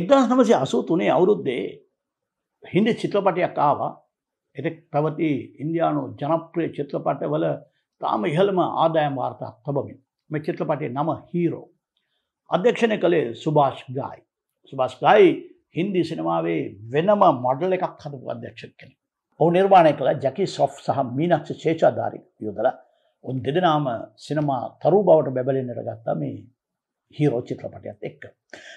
එක්දස් නමසේ අසූ තුනේ අවුරුද්දේ හින්දි චිත්‍රපටයක් ආවා එතෙක් පැවති ඉන්දයානු ජනප්‍රිය චිත්‍රපටවල තාම ඉහළම ආදායම් වාර්තා තබමින් මේ චිත්‍රපටේ නම හීරෝ. අධ්‍යක්ෂණය කළේ සුභාෂ් ගායි. සුභාෂ් ගායි හින්දි සිනමාවේ වෙනම මොඩල් එකක් හදපු අධ්‍යක්ෂක කෙනෙක්. ඔහු නිර්මාණය කළ ජැකි සොෆ් සහ මීනක්ෂ ශේෂාධාරී යොදලා උන් දෙදෙනාම සිනමා තරු බවට බැබලෙන්නට ගත්තා මේ හිරෝ චිත්‍රපටයත් එක්ක.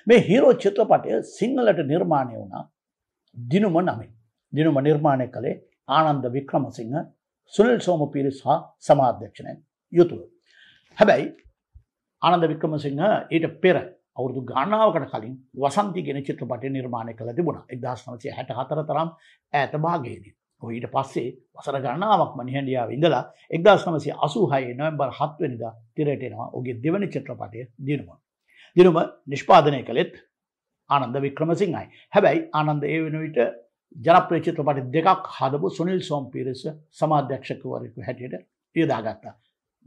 මේ හිරෝ චිත්‍රපටය සිංහලට නිර්මාණය වුණා දිනුම නමින්. දිනුම නිර්මාණය කළේ ආනන්ද වික්‍රමසිංහ සුනිල් සෝම පිරිස් හා සමාධ්‍යක්ෂණය යුතුව. හැබැයි ආනන්ද වික්‍රමසිංහ ඊට පෙර අවුරදු ගානාවකට කලින් වසන්ති ගෙන චිත්‍රපටය නිර්මාණය කළ තිබුණ එදශනසය හැට හතර තරම් ඇත භාගයේදී. ඔහිට පස්සේ වසර ගණනාවක් මනිහැඩියාව ඉඳලා එක්දශනසය අසූහයේ නොම්බර් හත්වනිද තිරටෙනවා ඔගේ දෙවනි චිත්‍රපටය දිනවා. දිනුම නිෂ්පාදනය කළෙත් ආනන්ද වික්‍රමසිංහයි. හැබැයි ආනන්ද ඒ වෙන විට ජනප්‍රිය චිත්‍රපට දෙකක් හදපු සුනිල් සෝම්පීරිස සමාධ්‍යක්ෂකවරයෙකු හැටියට යොදාගත්තා.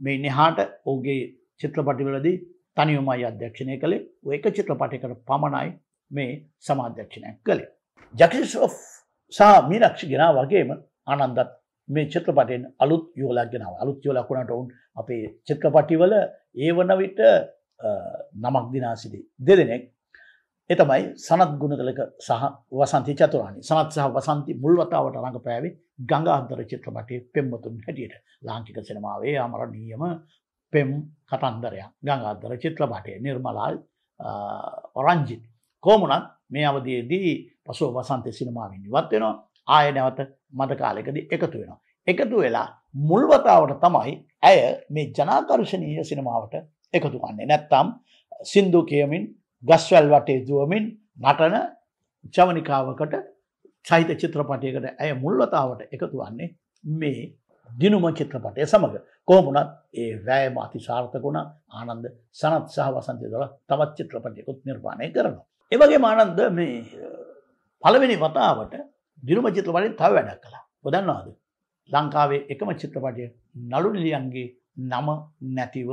මේ නිහාට ඔහුගේ චිත්‍රපටිවලදී තනියමයි අධ්‍යක්ෂණය කළේ ඒක චිත්‍රපටයකට පමණයි මේ සමාධ්‍යක්ෂණයක් කළේ. ජකිස් of සහ මීරක්ෂි ගෙනා වගේම ආනන්දත් මේ චිත්‍රපටයෙන් අලුත් යෝලක් ගෙනාව අලුත් යෝලකුණට ඔවුන් අපේ චිත්‍රපටිවල ඒ වන විට නමක් දිනා සිටි දෙදෙනෙක් එතමයි සනත් ගුණදලක සහ වසන්ති චතුරානි සනත් සහ වසන්ති මුල්වතාවට රඟ පෑවේ ගඟාන්තර චිත්‍රපටේ පෙම්මතුන් හැටියට ලාංකික සිනමාවේ අමර නියම පෙම් කතන්දරයක් ගඟාන්තර චිත්‍රපටය නිර්මලාල් ඔරංජිත් කෝමුණත් මේ අවදයේදී පසුව වසන්තය සිනමාවෙන් ඉවත් වෙනවා ආය නැවත මද කාලෙකදී එකතු වෙනවා. එකතු වෙලා මුල්වතාවට තමයි ඇය මේ ජනාකර්ශණීය සිනමාවට එකතු වන්නේ නැත්තම් සින්දු කියමින් ගස්වැල් වටේ දුවමින් නටන ජවනිකාවකට චෛත චිත්‍රපටයකට ඇය මුල්වතාවට එකතු වන්නේ මේ දිනුම චිත්‍රපටය සමඟ කෝමුණත් ඒ වැෑම අති සාර්ථකුණ ආනන්ද සනත් සහ වසන්තය දොල තවත් චිත්‍රපටයකුත් නිර්මාණය කරනවා. එවගේ ආනන්ද මේ පළවෙනි වතාවට දිනුම චිත්‍රපටින් තව වැඩක් කලා ගොදන්නවාද. ලංකාවේ එකම චිත්‍රපටය නළුනිලියන්ගේ නම නැතිව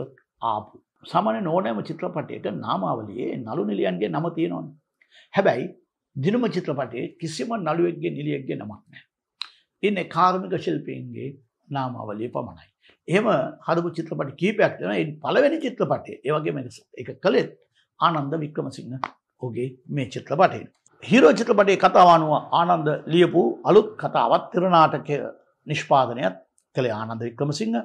ආපු සාමාන්‍ය නෝනෑම චිත්‍රපටයක නාමාවලියේ නලු නිලියන්ගේ නම තියෙනවන. හැබැයි දිනුම චිත්‍රපටයේ කිසිම නළුවෙක්ගේ නිලියෙක්ගේ නමක් නෑ. තින්නේ කාර්මික ශිල්පීන්ගේ නාමාවලිය පමණයි. එහෙම හදපු චිත්‍රපට කීපයක් තියෙනවා. ඒ පළවෙනි චිත්‍රපටයේ ඒ වගේම එක කළෙත් ආනන්ද වික්‍රමසිංහ ඔහුගේ මේ චිත්‍රපටය. හීරෝ චිත්‍රපටයේ කතාව අනුව ආනන්ද ලියපු අලුත් කතාවක් තිරනාටක නිෂ්පාදනයත් කළේ ආනන්ද වික්‍රමසිංහ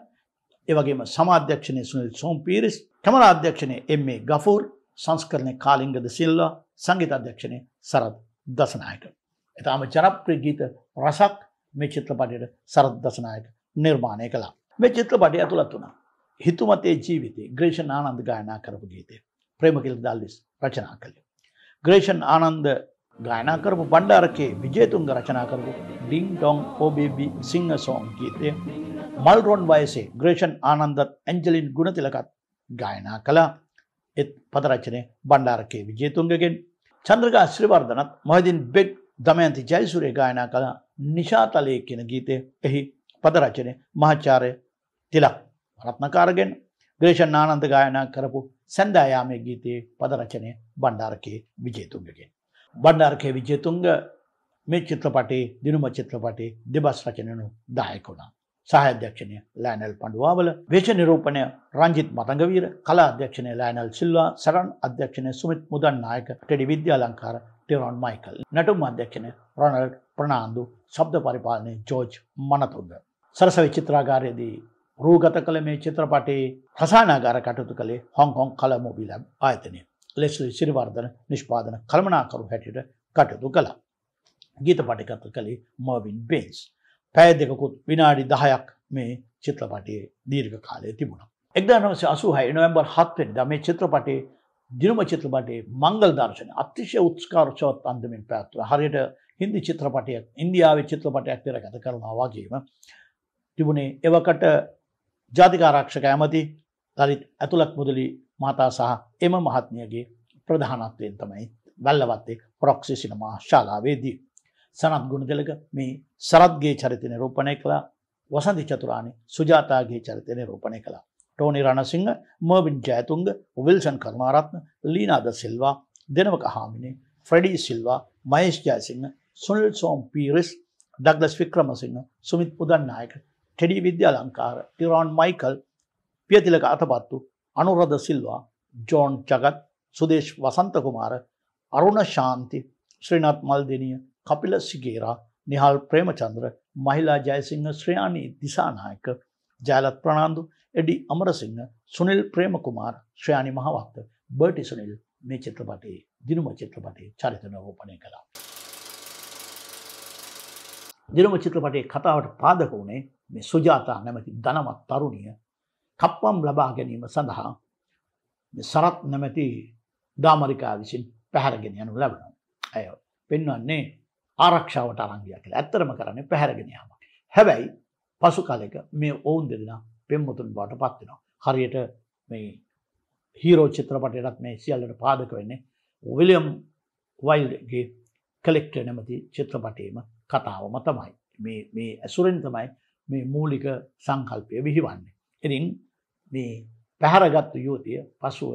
ඒවගේම සමාධ්‍යක්ෂණය සුනිල් සෝම් පීරිස් කමරාධ්‍යක්ෂණය එම් මේ ගෆූර් සංස්කරණය කාලිංගද සිල්ලා සංගීත අධ්‍යක්ෂණය සරත් දසනායක. එතාම ජනප්‍ර ගීත රසක් මේ චිත්‍රපටයට සරත් දසනායක නිර්මාණය කලා මේ චිත්‍රපටය ඇතුළත් වුණා. හිතුමතේ ජීවිතේ ග්‍රේෂන් ආනන්ද ගායනා කරපු ගීතය ප්‍රේමකිල් දල්ලිස් රචනා කළේ. ග්‍රේෂන් ආනන්ද ගායනා කරපු බණ්ඩාරකේ විජේතුන්ග රචනා කරපු ඩිං ඩොන් ඕබේබි සිංහ සෝම් ගීතය මල්රොන් වයසේ ග්‍රේෂන් ආනන්දත් ඇන්ජලින් ගුණතිලකත් ගායනා කළා එත් පදරචනය බණ්ඩාරකේ විජේතුන්ගගෙන් චන්ද්‍රකා ශ්‍රීවර්ධනත් මහදින් බෙක් දමයන්ති ජයසුරේ ගායනා කළ නිශාතලය කියෙන ගීතය එහි පදරචනය මහාචාරය තිලක් රත්නකාරගෙන් ග්‍රේෂන් ආනන්ද ගායනා කරපු සැන්දායාමය ගීතයේ පදරචනය බණ්ඩාරකේ විජේතුන්ගගෙන්. බණ්ඩාර්කය විජේතුන්ග මේ චිත්‍රපටේ දිනුම චිත්‍රපටේ දෙබස් රචනනු දායකුණා. සහධ්‍යක්ෂණය ලෑනල් පඩුවාවල වේශ නිරූපණය රංජිත් මතඟවීර කලා අධ්‍යක්ෂණය ලෑනල් සිල්වා සරන් අධ්‍යක්ෂණය සුමිත් මුදන් නායක ටෙඩි විද්‍යාලංකාර ටෙරොන් මයිකල් නටුම් අධ්‍යක්ෂණය රොනල්ඩ් ප්‍රනාාන්දු සබ්ද පරිපාලනය ජෝජ් මනතුන්ද. සරස විචිත්‍රාගාරයේදී රූගත කළ මේ චිත්‍රපටේ ප්‍රසානාගාර කටයුතු කළේ හොංකොන් කල මොබිලම් ආයතනය ලෙස්ලි සිරිවර්ධන නිෂ්පාදන කළමනාකරු හැටියට කටයුතු කළා. ගීත පටිකත කළේ මර්වින් බේන්ස්. පැය දෙකුත් විනාඩි දහයක් මේ චිත්‍රපටයේ දීර්ඝ කාලය තිබුණ. එක්දනවස අසුහයි නොවම්බර් හත්වෙන් දම චිත්‍රපටේ දිනම චිත්‍රපටේ මංගල් දර්ශන අතිශය උත්ස්කාරචවත් අන්දමින් පැත්ව හරියට හින්දි චිත්‍රපටයක් ඉන්දියාවේ චිත්‍රපටයක් පෙර ගත කරනවා වගේම තිබුණේ එවකට ජාතිකාරක්ෂක ඇමති දරිත් ඇතුළක් මුදලි මහතා සහ එම මහත්මියගේ ප්‍රධානත්වයෙන් තමයි බැල්ලවත්තේ ප්‍රොක්සි සිනමා ශාලාවේදී. සනත් ගුණතිලක මේ සරත්ගේ චරිතන රෝපණය කළා වසන්දි චතුරානි සුජාතාගේ චරිතනය රෝපණය කළා. ටෝනි රණසිංහ මර්බින් ජයතුන්ග විල්සන් කර්මාරත්න ලීනාද සිල්වා දෙනවක හාමිනේ ෆ්‍රඩී සිල්වා මයිස් ජයසිංහ සුනිල් සෝම් පීරිස් ඩක්ලස් වික්‍රමසිංහ සුමිත් පුදන්නායක ටෙඩී විද්‍යාලංකාර ටිරෝන් මයිකල් පියතිලක අතපත්තු අනුරධ සිල්වා ජෝන් චගත් සුදේශ් වසන්තකුමාර අරුණ ශාන්ති ශ්‍රීනත් මල්දනිය කපිල සිගේරා නිහල් ප්‍රේමචන්ද්‍ර මහිලා ජයසිංහ ශ්‍රයාණී දිසානායක ජයලත් ප්‍රනාාන්දු එඩි අමරසිංහ සුනිල් ප්‍රේමකුමාර ශ්‍රයාණි මහවක්ත බර්ටි සුනිල් මේ චිත්‍රපටයේ දිනුම චිත්‍රපටයේ චරිතන රෝපණය කළා. දිනුම චිත්‍රපටයේ කතාවට පාදක වුණේ මේ සුජාතා නැමැති දනවත් තරුණිය කප්පම් ලබා ගැනීම සඳහා සරත් නැමැති දාමරිකා විසින් පැහැරගෙන යනු ලැබෙනවා. ඇය පෙන්වන්නේ ආරක්ෂාවට අරංගිය කියලා ඇත්තරම කරන්නේ පැහැරගෙන යාමක්. හැබැයි පසු කාලෙක මේ ඔවුන් දෙදෙනා පෙම්වතුන් බවට පත් වෙනවා. හරියට මේ හීරෝ චිත්‍රපටයටත් මේ සියල්ලට පාදක වෙන්නේ විලියම් වයිල්ගේ කලෙක්ටර් නැමති චිත්‍රපටයේම කතාවම තමයි. මේ මේ ඇසුරෙන් තමයි මේ මූලික සංකල්පය විහිවන්නේ. එතින් මේ පැහැරගත්තු යුවතිය පසුව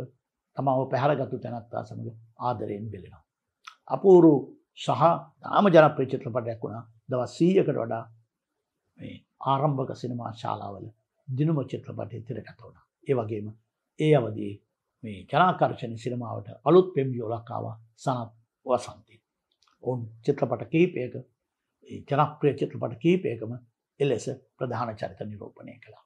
තමාව පැහැරගත්තු තැනත්තා සමඟ ආදරයෙන් බෙලෙනවා. අපූරු සහ තාම ජනප්‍රිය චිත්‍රපටයක් වුණා දවස් 100කට වඩා මේ ආරම්භක සිනමා ශාලාවල දිනුම චිත්‍රපටය තිරගත වුණා. ඒ වගේම ඒ අවදී මේ ජනාකර්ෂණ සිනමාවට අලුත් පෙම් යෝලක් ආවා සනත් වසන්ති. ඔවුන් චිත්‍රපට කිහිපයක ජනප්‍රිය චිත්‍රපට කිහිපයකම එලෙස ප්‍රධාන චරිත නිරූපණය කළා.